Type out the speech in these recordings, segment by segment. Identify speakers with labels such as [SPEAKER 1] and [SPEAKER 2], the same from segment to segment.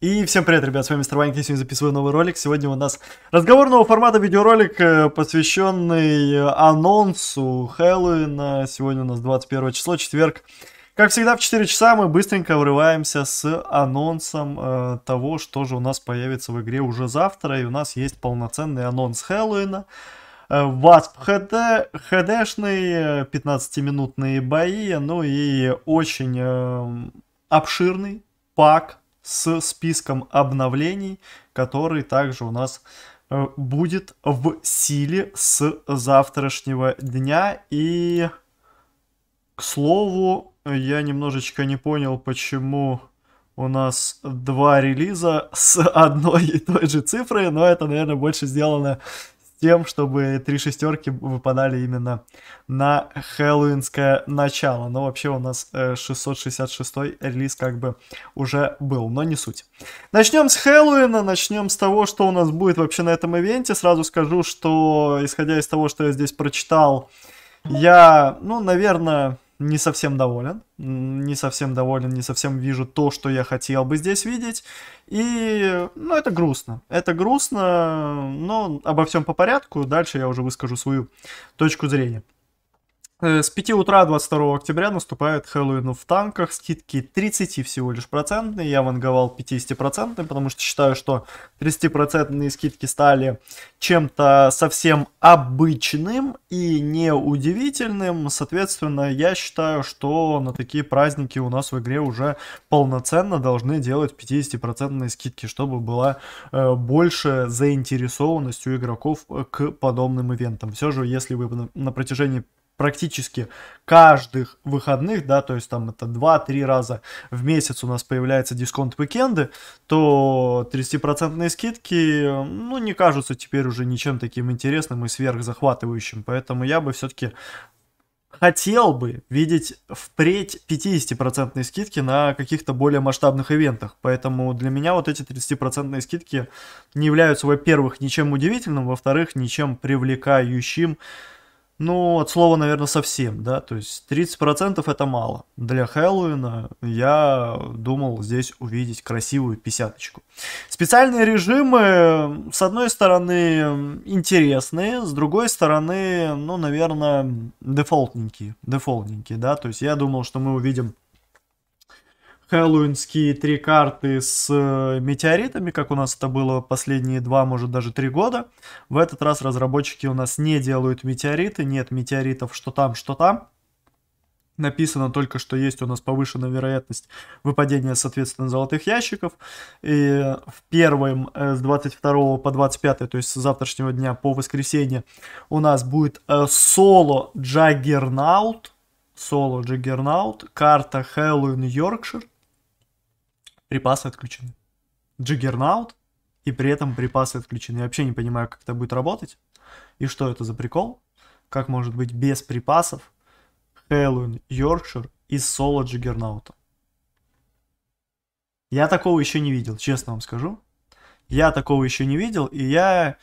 [SPEAKER 1] И всем привет, ребят, с вами Мистер Ваньк, сегодня записываю новый ролик. Сегодня у нас разговор нового формата, видеоролик, э, посвященный э, анонсу Хэллоуина. Сегодня у нас 21 число, четверг. Как всегда, в 4 часа мы быстренько врываемся с анонсом э, того, что же у нас появится в игре уже завтра. И у нас есть полноценный анонс Хэллоуина. Э, Васп ХД, ХДшный, 15-минутные бои, ну и очень э, обширный пак с списком обновлений, который также у нас э, будет в силе с завтрашнего дня. И, к слову, я немножечко не понял, почему у нас два релиза с одной и той же цифрой, но это, наверное, больше сделано тем, чтобы три шестерки выпадали именно на хэллоуинское начало. Но вообще у нас 666 э, релиз как бы уже был, но не суть. Начнем с Хэллоуина, начнем с того, что у нас будет вообще на этом ивенте. Сразу скажу, что исходя из того, что я здесь прочитал, я, ну, наверное, не совсем доволен, не совсем доволен, не совсем вижу то, что я хотел бы здесь видеть. И, ну, это грустно. Это грустно, но обо всем по порядку. Дальше я уже выскажу свою точку зрения. Э, с 5 утра 22 октября наступает Хэллоуин в танках, скидки 30 всего лишь процентные, я ванговал 50%, потому что считаю, что 30% скидки стали чем-то совсем обычным и неудивительным, соответственно, я считаю, что на такие праздники у нас в игре уже полноценно должны делать 50% скидки, чтобы была э, больше заинтересованность у игроков к подобным ивентам. Все же, если вы на протяжении практически каждых выходных, да, то есть там это 2-3 раза в месяц у нас появляется дисконт-уикенды, то 30% скидки, ну, не кажутся теперь уже ничем таким интересным и сверхзахватывающим, поэтому я бы все-таки хотел бы видеть впредь 50% скидки на каких-то более масштабных ивентах. Поэтому для меня вот эти 30% скидки не являются, во-первых, ничем удивительным, во-вторых, ничем привлекающим ну, от слова, наверное, совсем, да, то есть 30% это мало. Для Хэллоуина я думал здесь увидеть красивую писяточку. Специальные режимы, с одной стороны, интересные, с другой стороны, ну, наверное, дефолтненькие, дефолтненькие, да, то есть я думал, что мы увидим хэллоуинские три карты с э, метеоритами, как у нас это было последние два, может даже три года. В этот раз разработчики у нас не делают метеориты, нет метеоритов что там, что там. Написано только, что есть у нас повышенная вероятность выпадения, соответственно, золотых ящиков. И в первом э, с 22 по 25, то есть с завтрашнего дня по воскресенье, у нас будет соло Джаггернаут. Соло Джаггернаут, карта Хэллоуин Йоркшир, припасы отключены. Джиггернаут, и при этом припасы отключены. Я вообще не понимаю, как это будет работать, и что это за прикол, как может быть без припасов Хэллоуин, Йоркшир и соло Джиггернаута. Я такого еще не видел, честно вам скажу. Я такого еще не видел, и я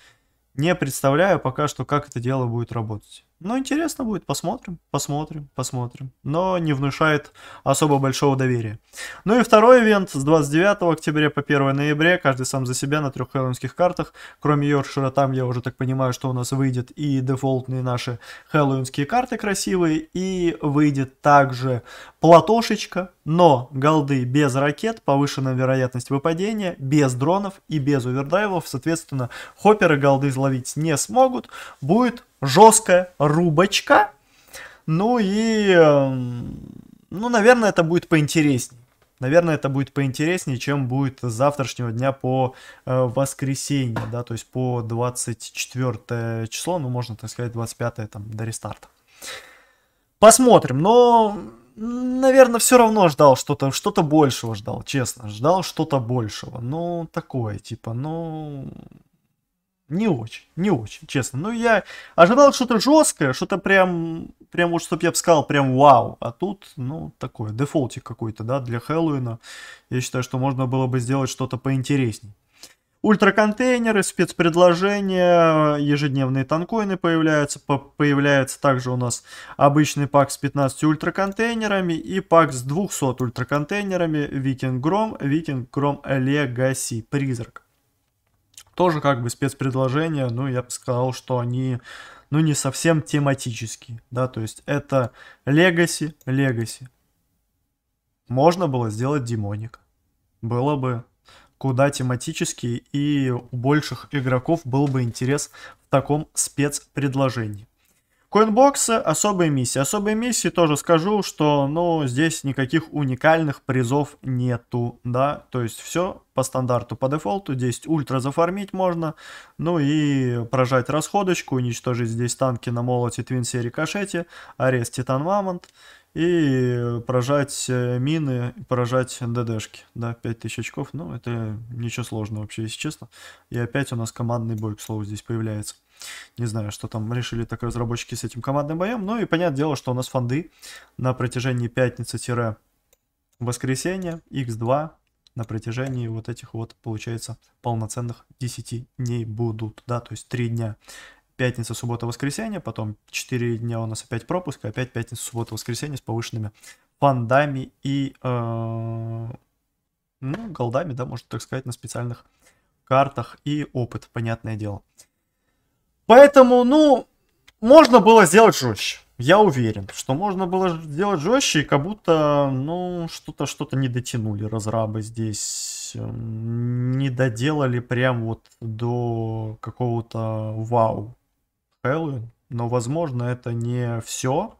[SPEAKER 1] не представляю пока что, как это дело будет работать. Ну, интересно будет, посмотрим, посмотрим, посмотрим. Но не внушает особо большого доверия. Ну и второй ивент с 29 октября по 1 ноября, каждый сам за себя на трех хэллоуинских картах. Кроме Йоркшира, там я уже так понимаю, что у нас выйдет и дефолтные наши хэллоуинские карты красивые, и выйдет также платошечка, но голды без ракет, повышенная вероятность выпадения, без дронов и без овердрайвов, соответственно, хопперы голды зловить не смогут, будет жесткая рубочка. Ну и, эм, ну, наверное, это будет поинтереснее. Наверное, это будет поинтереснее, чем будет с завтрашнего дня по э, воскресенье, да, то есть по 24 число, ну, можно так сказать, 25 там, до рестарта. Посмотрим, но, наверное, все равно ждал что-то, что-то большего ждал, честно, ждал что-то большего. Ну, такое, типа, ну, не очень, не очень, честно. Ну, я ожидал что-то жесткое, что-то прям, прям вот, чтобы я бы сказал, прям вау. А тут, ну, такое, дефолтик какой-то, да, для Хэллоуина. Я считаю, что можно было бы сделать что-то поинтересней. Ультраконтейнеры, спецпредложения, ежедневные танкоины появляются. По появляется также у нас обычный пак с 15 ультраконтейнерами и пак с 200 ультраконтейнерами Викинг Гром, Викинг Гром Легаси, Призрак тоже как бы спецпредложения, но ну, я бы сказал, что они ну не совсем тематические, да, то есть это Legacy, Legacy. Можно было сделать Демоник. Было бы куда тематически и у больших игроков был бы интерес в таком спецпредложении. Коинбокса особые миссии. Особые миссии тоже скажу, что ну, здесь никаких уникальных призов нету, да, то есть все по стандарту, по дефолту, Здесь ультра зафармить можно, ну и прожать расходочку, уничтожить здесь танки на молоте, твинсе, рикошете, арест, титан, мамонт, и прожать э, мины, прожать ДДшки, да, 5000 очков, ну это ничего сложного вообще, если честно, и опять у нас командный бой, к слову, здесь появляется. Не знаю, что там решили так разработчики с этим командным боем. Ну и понятное дело, что у нас фонды на протяжении пятницы-воскресенья x2 на протяжении вот этих вот, получается, полноценных 10 дней будут, да, то есть 3 дня. Пятница, суббота, воскресенье, потом 4 дня у нас опять пропуск, и а опять пятница, суббота, воскресенье с повышенными фандами и э, ну, голдами, да, можно так сказать, на специальных картах и опыт, понятное дело. Поэтому, ну, можно было сделать жестче. Я уверен, что можно было сделать жестче, и как будто, ну, что-то что-то не дотянули разрабы здесь. Эм, не доделали прям вот до какого-то вау Хэллоуин. Но, возможно, это не все,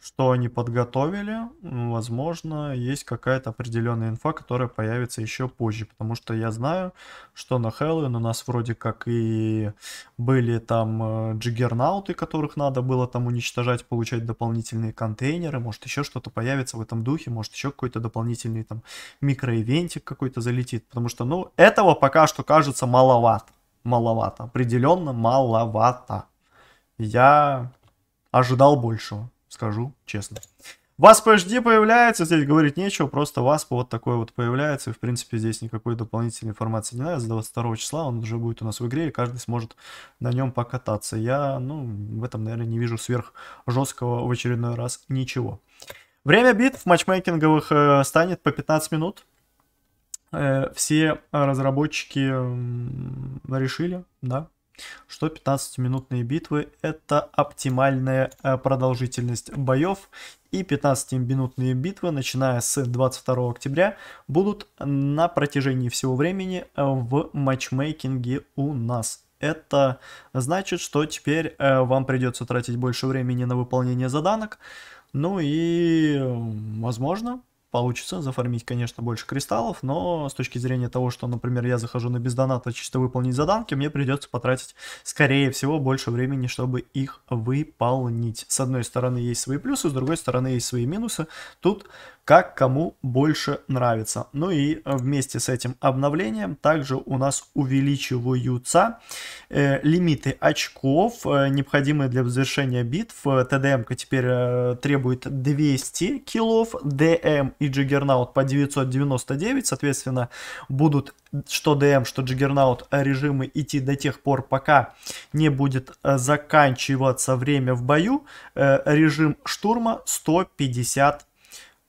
[SPEAKER 1] что они подготовили. Возможно, есть какая-то определенная инфа, которая появится еще позже, потому что я знаю, что на Хэллоуин у нас вроде как и были там э, джиггернауты, которых надо было там уничтожать, получать дополнительные контейнеры, может еще что-то появится в этом духе, может еще какой-то дополнительный там микроивентик какой-то залетит, потому что, ну, этого пока что кажется маловато, маловато, определенно маловато. Я ожидал большего. Скажу честно. Васп HD появляется, здесь говорить нечего, просто Васп вот такой вот появляется, и в принципе здесь никакой дополнительной информации не надо, с 22 числа он уже будет у нас в игре, и каждый сможет на нем покататься. Я, ну, в этом, наверное, не вижу сверх жесткого в очередной раз ничего. Время битв матчмейкинговых э, станет по 15 минут. Э, все разработчики решили, да, что 15-минутные битвы это оптимальная э, продолжительность боев и 15-минутные битвы, начиная с 22 октября, будут на протяжении всего времени э, в матчмейкинге у нас. Это значит, что теперь э, вам придется тратить больше времени на выполнение заданок, ну и, возможно, получится зафармить, конечно, больше кристаллов, но с точки зрения того, что, например, я захожу на бездоната чисто выполнить заданки, мне придется потратить, скорее всего, больше времени, чтобы их выполнить. С одной стороны есть свои плюсы, с другой стороны есть свои минусы. Тут как кому больше нравится. Ну и э, вместе с этим обновлением также у нас увеличиваются э, лимиты очков, э, необходимые для завершения битв. ТДМ-ка теперь э, требует 200 килов, ДМ и Джиггернаут по 999, соответственно, будут что ДМ, что Джиггернаут режимы идти до тех пор, пока не будет э, заканчиваться время в бою. Э, режим штурма 150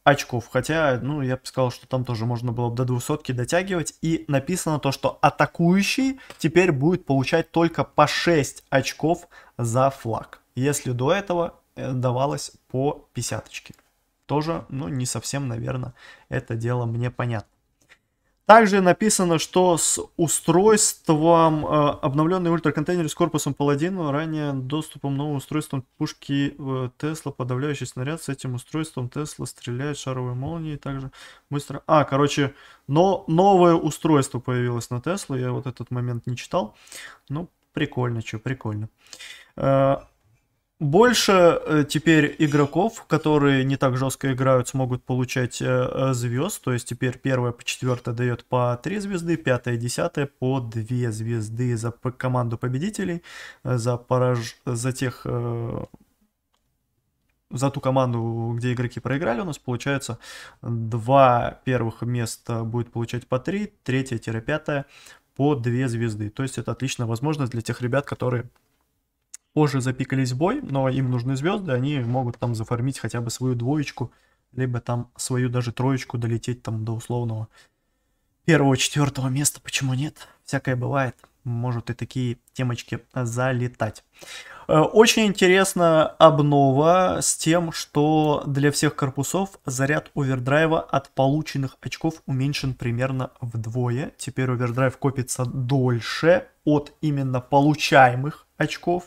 [SPEAKER 1] очков. Хотя, ну, я бы сказал, что там тоже можно было бы до 200 дотягивать. И написано то, что атакующий теперь будет получать только по 6 очков за флаг. Если до этого э, давалось по 50 Тоже, ну, не совсем, наверное, это дело мне понятно. Также написано, что с устройством, э, обновленный ультраконтейнер с корпусом Паладину, ранее доступом новым устройством пушки э, Тесла, подавляющий снаряд. С этим устройством Тесла стреляет шаровой молнией также быстро. А, короче, но новое устройство появилось на Теслу, я вот этот момент не читал. Ну, прикольно, что, прикольно. Э, больше э, теперь игроков, которые не так жестко играют, смогут получать э, э, звезд. То есть теперь первая по четвертая дает по три звезды, пятая и десятая по две звезды за команду победителей, за, пораж... за тех за ту команду, где игроки проиграли, у нас получается два первых места будет получать по три, третье-пятое по две звезды. То есть это отличная возможность для тех ребят, которые позже запикались в бой, но им нужны звезды, они могут там зафармить хотя бы свою двоечку, либо там свою даже троечку долететь там до условного первого, четвертого места, почему нет? Всякое бывает, может и такие темочки залетать. Э, очень интересна обнова с тем, что для всех корпусов заряд овердрайва от полученных очков уменьшен примерно вдвое. Теперь овердрайв копится дольше от именно получаемых очков,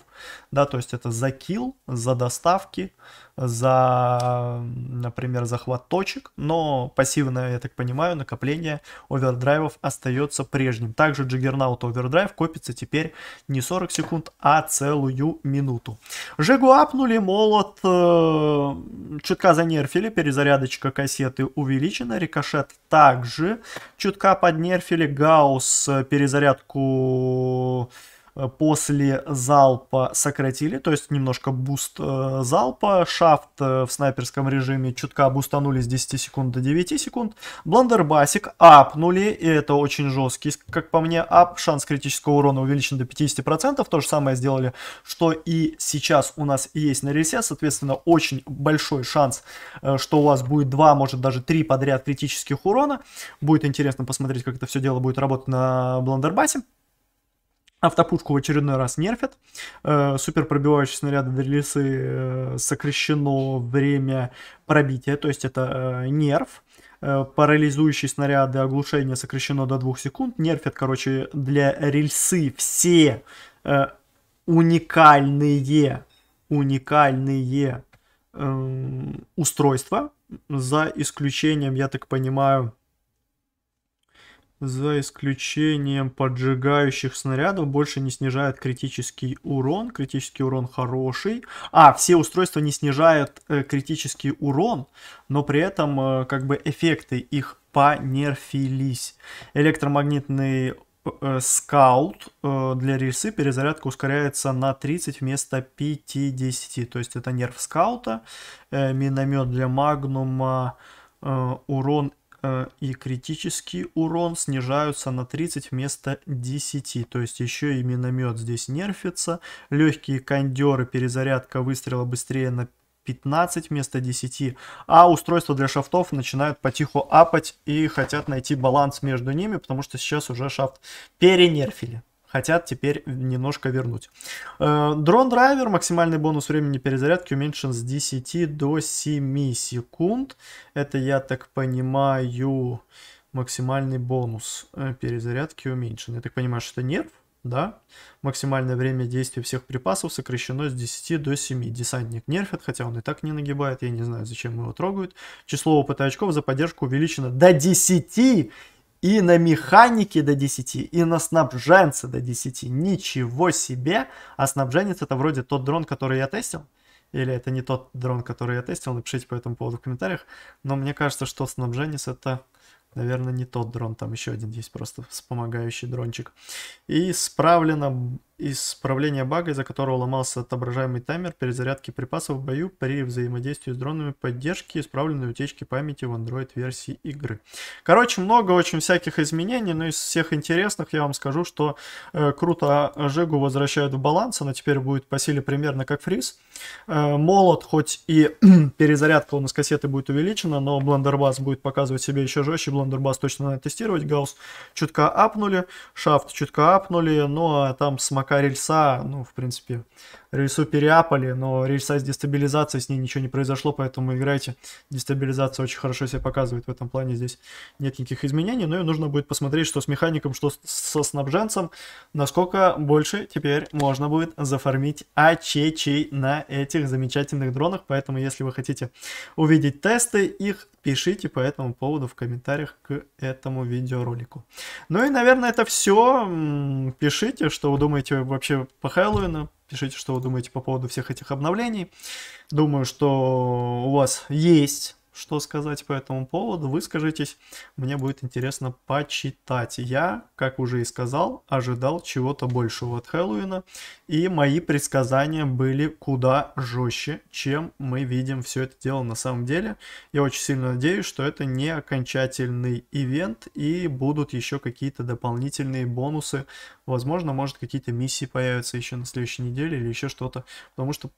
[SPEAKER 1] да, то есть это за килл, за доставки, за, например, захват точек, но пассивное, я так понимаю, накопление овердрайвов остается прежним. Также Джиггернаут овердрайв копится теперь не 40 секунд, а целую минуту. Жигу апнули, молот э, чутка занерфили, перезарядочка кассеты увеличена, рикошет также чутка поднерфили, гаусс э, перезарядку Э, после залпа сократили, то есть немножко буст э, залпа, шафт э, в снайперском режиме чутка бустанули с 10 секунд до 9 секунд, бландербасик апнули, и это очень жесткий, как по мне, ап, шанс критического урона увеличен до 50%, то же самое сделали, что и сейчас у нас есть на ресе, соответственно, очень большой шанс, что у вас будет 2, может даже 3 подряд критических урона, будет интересно посмотреть, как это все дело будет работать на бландербасе. Автопушку в очередной раз нерфят. Э, супер пробивающие снаряды для лисы э, сокращено время пробития, то есть это э, нерв. Э, парализующие снаряды оглушения сокращено до 2 секунд. Нерфят, короче, для рельсы все уникальные, уникальные эм, устройства, за исключением, я так понимаю, за исключением поджигающих снарядов, больше не снижает критический урон. Критический урон хороший. А, все устройства не снижают э, критический урон, но при этом э, как бы эффекты их понерфились. Электромагнитный э, скаут э, для рельсы перезарядка ускоряется на 30 вместо 50. То есть это нерв скаута, э, миномет для магнума, э, урон Э, и критический урон снижаются на 30 вместо 10. То есть еще и миномет здесь нерфится. Легкие кондеры, перезарядка выстрела быстрее на 15 вместо 10, а устройства для шафтов начинают потиху апать и хотят найти баланс между ними, потому что сейчас уже шафт перенерфили хотят теперь немножко вернуть. Э, Дрон-драйвер, максимальный бонус времени перезарядки уменьшен с 10 до 7 секунд. Это, я так понимаю, максимальный бонус э, перезарядки уменьшен. Я так понимаю, что это нерв, да? Максимальное время действия всех припасов сокращено с 10 до 7. Десантник нерфит, хотя он и так не нагибает, я не знаю, зачем его трогают. Число опыта очков за поддержку увеличено до 10 и на механике до 10, и на снабженце до 10. Ничего себе! А снабженец это вроде тот дрон, который я тестил. Или это не тот дрон, который я тестил, напишите по этому поводу в комментариях. Но мне кажется, что снабженец это, наверное, не тот дрон. Там еще один есть просто вспомогающий дрончик. И справлено Исправление бага, из-за которого ломался отображаемый таймер перезарядки припасов в бою при взаимодействии с дронами поддержки, исправленные утечки памяти в Android-версии игры. Короче, много очень всяких изменений, но из всех интересных я вам скажу, что э, круто Жигу возвращают в баланс, она теперь будет по силе примерно как фриз. Э, молот, хоть и перезарядка у нас кассеты будет увеличена, но Блендербас будет показывать себе еще жестче, Блендербас точно надо тестировать, Гаусс чутка апнули, Шафт чутка апнули, ну а там с пока рельса, ну, в принципе, рельсу переапали, но рельса с дестабилизацией, с ней ничего не произошло, поэтому играйте. Дестабилизация очень хорошо себя показывает в этом плане, здесь нет никаких изменений, но и нужно будет посмотреть, что с механиком, что со снабженцем, насколько больше теперь можно будет зафармить ачечей на этих замечательных дронах, поэтому если вы хотите увидеть тесты, их пишите по этому поводу в комментариях к этому видеоролику. Ну и, наверное, это все. Пишите, что вы думаете вообще по Хэллоуину. Пишите, что вы думаете по поводу всех этих обновлений. Думаю, что у вас есть что сказать по этому поводу, выскажитесь, мне будет интересно почитать. Я, как уже и сказал, ожидал чего-то большего от Хэллоуина, и мои предсказания были куда жестче, чем мы видим все это дело на самом деле. Я очень сильно надеюсь, что это не окончательный ивент, и будут еще какие-то дополнительные бонусы. Возможно, может какие-то миссии появятся еще на следующей неделе или еще что-то, потому что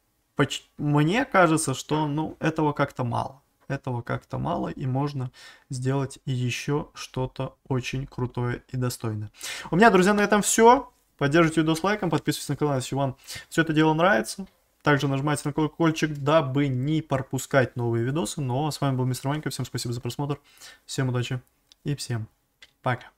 [SPEAKER 1] мне кажется, что ну, этого как-то мало этого как-то мало, и можно сделать еще что-то очень крутое и достойное. У меня, друзья, на этом все. Поддержите видос лайком, подписывайтесь на канал, если вам все это дело нравится. Также нажимайте на колокольчик, дабы не пропускать новые видосы. Ну Но а с вами был Мистер Ванька. Всем спасибо за просмотр. Всем удачи и всем пока.